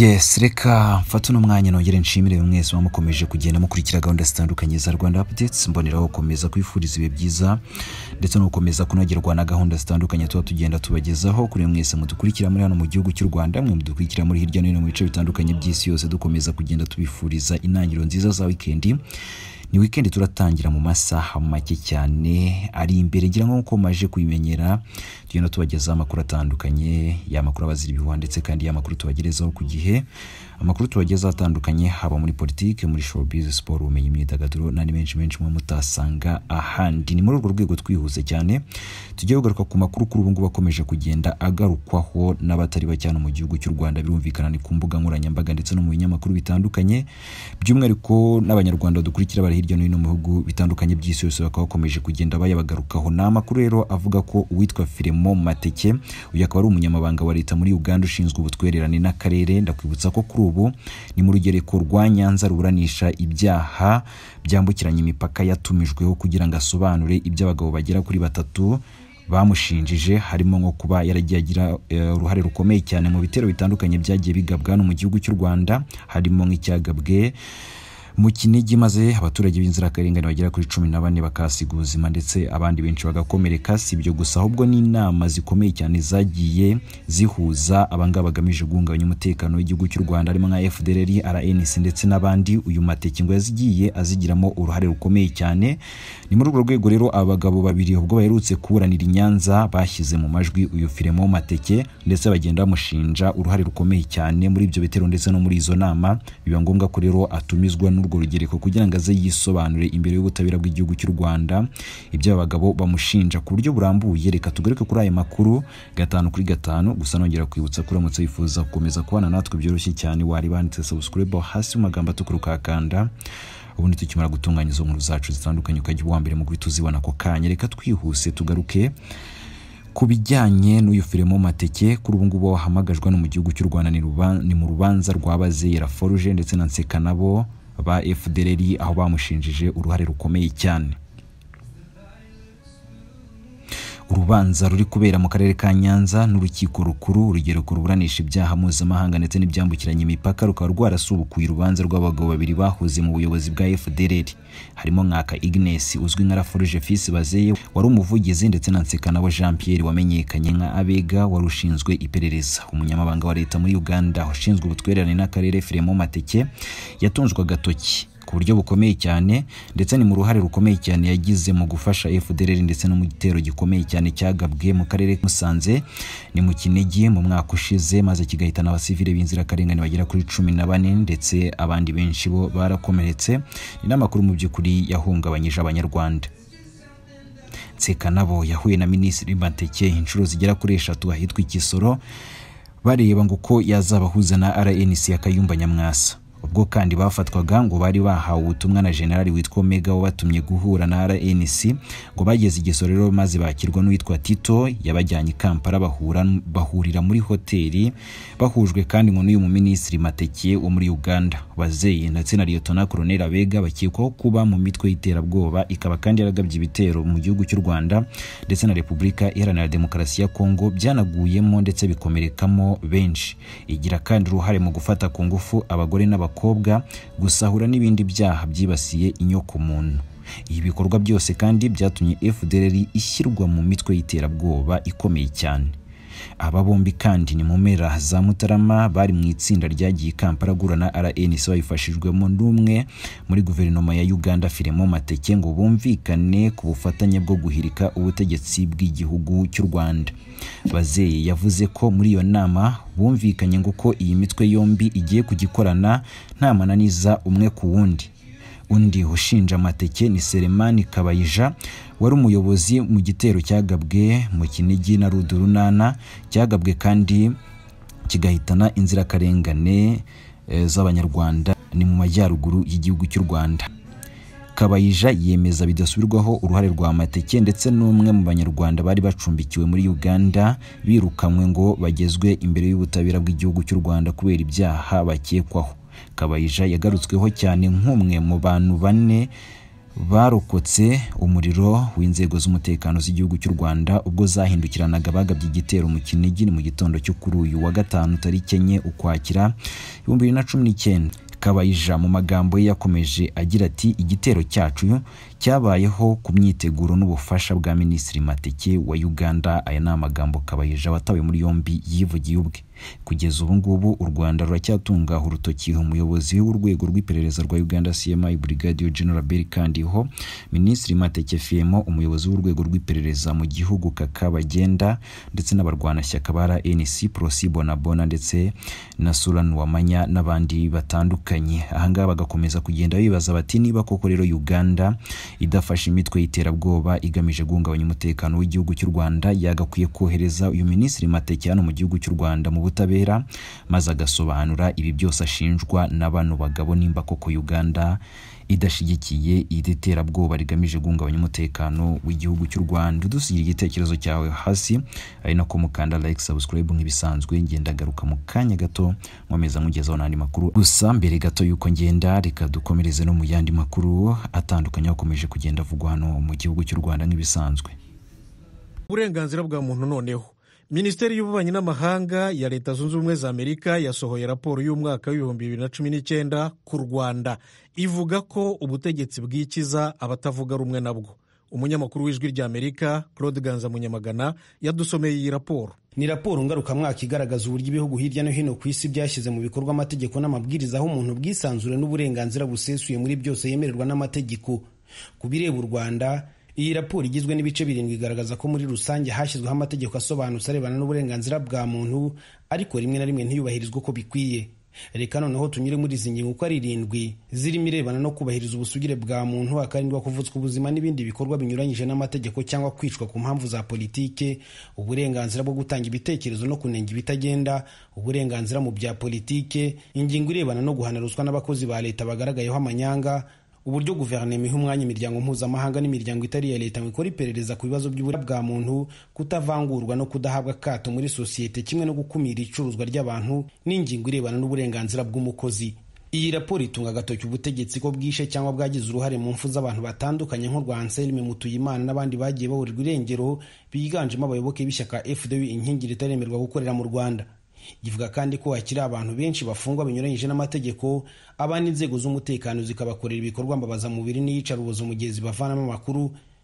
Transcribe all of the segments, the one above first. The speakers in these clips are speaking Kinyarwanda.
yesi reka mfate uno mwanya nongere nshimire mwese muba mukomeje kugenda mukurikira gahunda zitandukanye za rwanda apudetsi mboneraho gukomeza kwifuriza ibihe byiza ndetse no gukomeza kunogerwa na gahunda zitandukanye tuba tugenda tubagezaho kuri mwese mudukurikira muri hano mu gihugu cy'u rwanda mwe mudukurikira muri hirya no hino mu bice bitandukanye by'isi yose dukomeza kugenda tubifuriza intangiriro nziza za wikendi ni wikendi turatangira mu masaha make cyane ari imbere ngira ngo nk'uko maje kubimenyera tugenda tubagezaho amakuru atandukanye yamakuru makuru abazira ibihuha ndetse kandi yamakuru makuru tubagerezaho ku gihe amakuru tubageza atandukanye haba muri politiki muri showbiz siporo ubumenyi imyidagaduro n'andi menshi menshi muba mutasanga ahandi ni muri urwo rwego twihuse cyane tujya kugaruka ku makuru kuri ubu ngubu akomeje kugenda agarukwaho n'abatari bake mu gihugu cy'u rwanda birumvikana ni ku mbuga nkoranyambaga ndetse no mu binyamakuru bitandukanye by'umwihariko n'abanyarwanda dukurikira bari hirya no hino mu bihugu bitandukanye by'isi yose bakaba bakomeje kugenda bayabagarukaho ni amakuru rero avuga ko uwitwa firemo mateke uyu akaba ari umunyamabanga wa leta muri uganda ushinzwe ubutwererane n'akarere ndakwibutsa ko kuri ubu ni mu rugereko rwa nyanza ruburanisha ibyaha byambukiranya imipaka yatumijweho kugira ngo asobanure ibyo abagabo bagera kuri batatu bamushinjije harimo nko kuba yaragiye agira eh, uruhare rukomeye cyane mu bitero bitandukanye byagiye bigabwa hano mu gihugu cy'u rwanda harimo nk'icyagabwe mu kinigi maze abaturage b'inzirakarengane bagera kuri cumi na bane bakahasiga ubuzima ndetse abandi benshi bagakomereka si ibyo gusa ahubwo n'inama zikomeye cyane zagiye zihuza abangaba bagamije guhungabanya umutekano w'igihugu cy'u rwanda harimo nka fdrr rnc ndetse n'abandi uyu mateke ngo yazigiye azigiramo uruhare rukomeye cyane ni muri urwo rwego rero abagabo babiri ubwo baherutse kuburanira i nyanza bashyize mu majwi uyu firemo mateke ndetse bagenda bamushinja uruhare rukomeye cyane muri ibyo bitero ndetse no muri izo nama biba ngombwa ko rero atumizwa muri urwo rugereko kugira ngo aze yisobanure imbere y'ubutabera bw'igihugu cy'u Rwanda ibyo abagabo bamushinja ku buryo burambuye reka tugareke kuri aya makuru gatanu kuri gatanu gusa nongera kwibutsa ko uramutse wifuza gukomeza kubana natwe byoroshye cyane wari banditse subscribe hasi mu magambo atukura ukakanda ubundi tukimara gutunganya izo nkuru zacu zitandukanye ukajya uwa mbere mu guhita uzibona ako kanya reka twihuse tugaruke ku bijyanye n'uyu firimo mateke kuri ubu ngubu wahamagajwe no mu gihugu cy'u rwanda ni mu rubanza rwa bazeyera ndetse na nsekanabo ba fdr aho bamushinjije uruhare rukomeye cyane urubanza ruri kubera mu karere ka nyanza n'urukiko rukuru urugereko ruburanisha ibyaha mpuzamahanga ndetse n'ibyambukiranya imipaka rukaba rwarasubukuye urubanza rw'abagabo babiri bahoze mu buyobozi bwa fdr harimo nkaka ignes uzwi nka raforuje fisi bazeye wari umuvugizi ndetse na nsekanawe jean pierre wamenyekanye nka abega wari ushinzwe iperereza umunyamabanga wa leta muri uganda ushinzwe ubutwererane n'akarere firemo mateke yatunzwe agatoki ku buryo bukomeye cyane ndetse ni mu ruhare rukomeye cyane yagize mu gufasha FDLR ndetse no mu gitero gikomeye cyane cyagabwe mu karere Musanze ni mu Kinigi mu mwaka ushize maze kigahitana abasivile b'inzirakarengane bagera kuri cumi na bane ndetse abandi benshi bo barakomeretse ni n'amakuru mu by'ukuri yahungabanyije abanyarwanda Nsekanabo yahuye na Minisitiri Mbateke inshuro zigera kuri eshatu ahitwa Ikisoro bareba ngo uko yazabahuza na RNC ya Kayumba Nyamwasa ubwo kandi bafatwaga ngo bari bahawe ubutumwa na generali witwa omega wabatumye guhura na rnc ngo bageze igisorero maze bakirwa n'uwitwa tito yabajyanye i kampala bahurira muri hoteli bahujwe kandi ngo n'uyu muminisitiri matekiye wo muri uganda wazeyi ndetse na liyotona koroneri abega bakekwaho kuba mu mitwe y'iterabwoba ikaba kandi yaragabye ibitero mu gihugu cy'u rwanda ndetse na repubulika iharanira demokarasi ya kongo byanaguyemo ndetse bikomerekamo benshi igira kandi uruhare mu gufata ku ngufu abagore n'abakobwa abakobwa gusahura n'ibindi byaha byibasiye inyokomuntu ibi bikorwa byose kandi byatumye fdr ishyirwa mu mitwe y'iterabwoba ikomeye cyane Aba bombi kandi ni mu mpera za Mutarama bari mu itsinda ryagiye i Kampala gurana RNC babifashijwemo n'umwe muri guverinoma ya Uganda Filemon Mateke ngo bumvikane ku bufatanye bwo guhirika ubutegetsi bw'igihugu cy'u Rwanda. Bazeye yavuze ko muri iyo nama bumvikanye ngo ko iyi mitwe yombi igiye kugikorana nta mananiza umwe ku wundi undi ushinja amateke ni seremani kabayija wari umuyobozi mu gitero cyagabwe mu kinigi na rudurunana cyagabwe kandi kigahitana inzirakarengane eh, z'abanyarwanda ni mu majyaruguru y'igihugu cy'u rwanda kabayija yemeza bidasubirwaho uruhare rwa mateke ndetse n'umwe mu banyarwanda bari bacumbikiwe muri uganda birukanywe ngo bagezwe imbere y'ubutabera bw'igihugu cy'u rwanda kubera ibyaha bakekwaho kabayija yagarutsweho cyane nk'umwe mu bantu bane barokotse umuriro w'inzego z'umutekano z'igihugu cy'u Rwanda ubwo zahindukiranaga bagabye igitero mu Kinigi mu gitondo cyo kuri uyu wa gatanu tariki enye ukwakira ibihumbi bibiri na cumi n'icyenda kabayija mu magambo ye yakomeje agira ati igitero cyacu cyabayeho ku myiteguro n'ubufasha bwa minisitiri mateke wa uganda aya ni amagambo kabayija watawe muri yombi yivugiye ubwe kugeza ubu ngubu u rwanda ruracyatungaho urutoki umuyobozi w'urwego rw'iperereza rwa uganda cmi brigadier general beri kandiho minisitiri mateke fiemo umuyobozi w'urwego rw'iperereza mu gihugu kaka bagenda ndetse n'abarwanashyaka ba rnc prosibo na ndetse na suran wamanya n'abandi batandukanye ahangaha bagakomeza kugenda bibaza bati niba koko rero uganda idafashe imitwe y'iterabwoba igamije guhungabanya umutekano w'igihugu cy'u rwanda yagakwiye kohereza uyu minisitiri mateke hano mu gihugu cy'u rwanda mu ubutabera maze agasobanura ibi byose ashinjwa na bano bagabo nimba koko uganda idashyigikiye iri terabwoba rigamije guhungabanya umutekano w'igihugu cy'u rwanda dusigira igitekerezo cyawe hasi ari nako mukanda like subscribe nk'ibisanzwe ngenda mu kanya gato nkomeza nkugezaho n'andi makuru gusa mbere gato y'uko ngenda reka dukomereze no mu yandi makuru atandukanye akomeje kugenda avugwa hano mu gihugu cy'u rwanda nk'ibisanzwe uburenganzira bwa muntu noneho minisiteri y'ububanyi n'amahanga ya leta zunze ubumwe za amerika yasohoye raporo y'umwaka w'ibihumbi bibiri na cumi n'icyenda ku rwanda ivuga ko ubutegetsi bwikiza abatavuga rumwe nabwo umunyamakuru w'ijwi ry'amerika claude ganza munyamagana yadusomeye iyi raporo ni raporo ngarukamwaka igaragaza uburyo ibihugu hirya no hino ku isi byashyize mu bikorwa amategeko n'amabwiriza aho umuntu bwisanzure n'uburenganzira busesuye muri byose yemererwa n'amategeko ku bireba u rwanda iyi raporo igizwe n'ibice birindwi igaragaza ko muri rusange hashyizweho amategeko asobanutse arebana n'uburenganzira bwa muntu ariko rimwe na rimwe ntiyubahirizwe uko bikwiye reka noneho tunyure muri izi ngingo uko ari irindwi zirimo irebana no kubahiriza ubusugire bwa muntu akarindwa kuvutswa ubuzima n'ibindi bikorwa binyuranyije n'amategeko cyangwa kwicwa ku mpamvu za politike uburenganzira bwo gutanga ibitekerezo no kunenga ibitagenda uburenganzira mu bya politike ingingo irebana no guhana ruswa n'abakozi ba leta bagaragayeho amanyanga uburyo guverinoma iha umwanya imiryango mpuzamahanga n'imiryango itari iya leta ngo ikora iperereza ku bibazo by'ubura bwa muntu kutavangurwa no kudahabwa akato muri sosiyete kimwe no gukumira icuruzwa ry'abantu n'ingingo irebana n'uburenganzira bw'umukozi iyi raporo itunga agatoki ubutegetsi ko bwishe cyangwa bwagize uruhare mu mfu z'abantu batandukanye nk'u rwa anselme mutuyimana n'abandi bagiye baburirwa irengero biganjemo abayoboke b'ishyaka fdw inkingi ritaremerwa gukorera mu rwanda givuga kandi ko hakiri abantu benshi bafungwa binyuranyije n'amategeko abandi inzego z'umutekano zikabakorera ibikorwa mbabazamubiri n'iyicarubozo mu gihe zibavanamo amakuru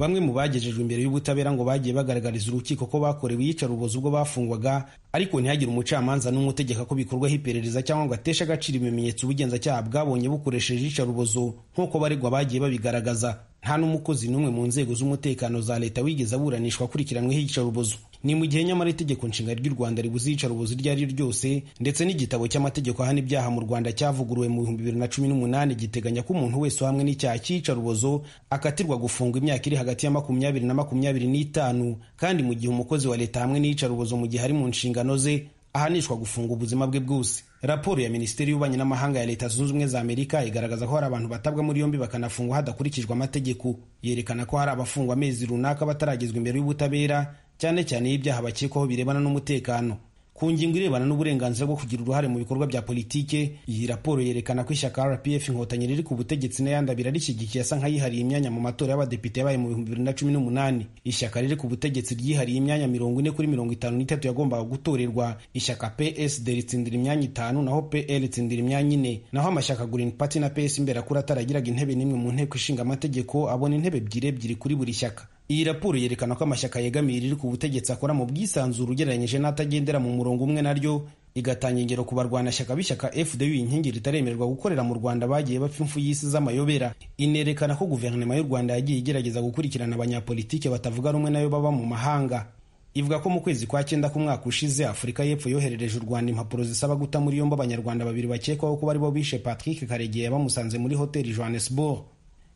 bamwe mu bagejejwe imbere y'ubutabera ngo bagiye bagaragariza urukiko ko bakorewe iyicarubozo ubwo bafungwaga ariko ntihagire umucamanza n'umutegeka ko bikorwaho iperereza cyangwa ngo ateshe agaciro ibimenyetso ubugenzacyaha bwabonye bukoresheje iyicarubozo nk'uko baregwa bagiye babigaragaza nta n'umukozi n'umwe mu nzego z'umutekano za leta wigeze aburanishwa akurikiranyweho iyicarubozo ni mu gihe nyamara itegeko nshinga ry'u rwanda ribuzica urubozi iryo ari ryose ndetse n'igitabo cy'amategeko ahana ibyaha mu rwanda cyavuguruwe mu bihumbi bibiri na cumi n'umunani giteganya ko umuntu wese hamwe n'icyaha cy'iyicarubozo akatirwa gufungwa imyaka iri hagati ya makumyabiri na makumyabiri n'itanu kandi mu gihe umukozi wa leta hamwe n'iyicarubozo mu gihe ari mu nshingano ze ahanishwa gufunga ubuzima bwe bwose raporo ya minisiteri y'ububanyi n'amahanga ya leta zunze ubumwe za amerika igaragaza ko hari abantu batabwa muri yombi bakanafungwa hadakurikijwe amategeko yerekana ko hari abafungwa amezi runaka bataragezwa imbere y'ubutabera cyane cyane y'ibyaha bakekwaho birebana n'umutekano ku ngingo irebana n'uburenganzira bwo kugira uruhare mu bikorwa bya politike iyi raporo yerekana ko ishyaka rpf inkotanyi riri ku butegetsi n'ayandi abiri arishyigikiye asa nk'ayihariye imyanya mu matora y'abadepite yabaye mu bihumbi bibiri na cumi n'umunani ishyaka riri ku butegetsi ryihariye imyanya mirongo ine kuri mirongo itanu n'itatu yagombaga gutorerwa ishyaka psd ritsindira imyanya itanu naho pl ritsindira imyanya ine naho amashyaka green party na ps imberakuri ataragiraga intebe n'imwe mu nteko ishinga amategeko abona intebe ebyiri ebyiri kuri buri shyaka Iyi raporo yerekana ko amashyaka yegamiye iriri ku butegetsi akora mu bwisanzure ugereranyije n'atagendera mu murongo umwe naryo igatanga ingero ku barwanashyaka b'ishyaka FDU inkingi ritaremererwa gukorera mu Rwanda bagiye bapfa impfu y'isi z'amayobera inerekana ko guverinoma y'u Rwanda yagiye igerageza gukurikirana abanyapolitike batavuga rumwe nayo baba mu mahanga ivuga ko mu kwezi kwa cyenda k'umwaka ushize Afurika y'Epfo yoherereje u Rwanda impapuro zisaba guta muri yombi abanyarwanda babiri bakekwaho kuba aribo bishe Patrick Karegeya bamusanze muri hoteli Johannesburg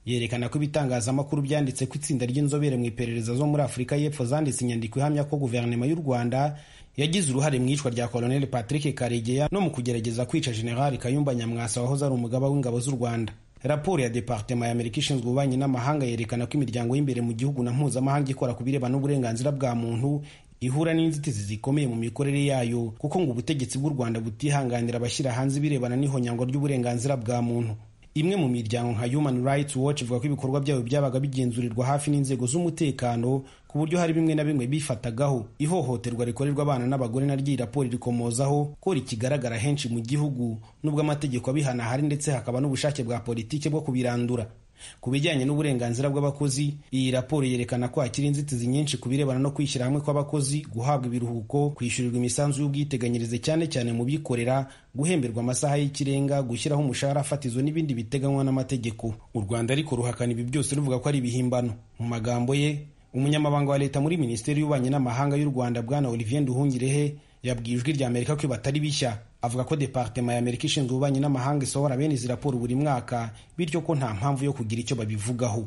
yerekana ko ibitangazamakuru byanditse ko itsinda ry'inzobere mu iperereza zo muri afurika y'epfo zanditse inyandiko ihamya ko guverinoma y'u rwanda yagize uruhare mu iyicwa rya colonel patrick karegeya no mu kugerageza kwica jenerali kayumba nyamwasa wahoze ari umugaba w'ingabo z'u rwanda raporo ya departema y'amerika ishinzwe ububanyi n'amahanga yerekana ko imiryango y'imbere mu gihugu na mpuzamahanga ikora ku bireba n'uburenganzira bwa muntu ihura n'inzitizi zikomeye mu mikorere yayo kuko ngo ubutegetsi bw'u rwanda butihanganira abashyira hanze ibirebana n'ihonyango ry'uburenganzira bwa muntu imwe mu miryango nka Human Rights Watch ivuga ko ibikorwa byabo byabaga bigenzurirwa hafi n'inzego z'umutekano ku buryo hari bimwe na bimwe bifatagaho ihohoterwa rikorerwa abana n'abagore naryo iyi raporo irikomozaho ko rikigaragara henshi mu gihugu nubwo amategeko abihana hari ndetse hakaba n'ubushake bwa politiki bwo kubirandura Ku bijyanye n'uburenganzira bw'abakozi, iyi raporo yerekana ko hakiri inzitizi nyinshi ku birebana no kwishyira hamwe kw'abakozi, guhabwa ibiruhuko, kwishyurirwa imisanzu y'ubwiteganyirize cyane cyane mu bikorera, guhemberwa amasaha y'ikirenga, gushyiraho umushahara afatizo n'ibindi biteganywa n'amategeko. U Rwanda ariko ruhakana ibi byose ruvuga ko ari ibihimbano. Mu magambo ye, umunyamabanga wa leta muri minisiteri y'ububanyi n'amahanga y'u Rwanda bwana Olivier Nduhungirehe yabwiye Ijwi ry'Amerika ko batari bishya avuga ko departema ya Amerika ishinzwe ububanyi n'amahanga isohora bene izi raporo buri mwaka bityo ko nta mpamvu yo kugira icyo babivugaho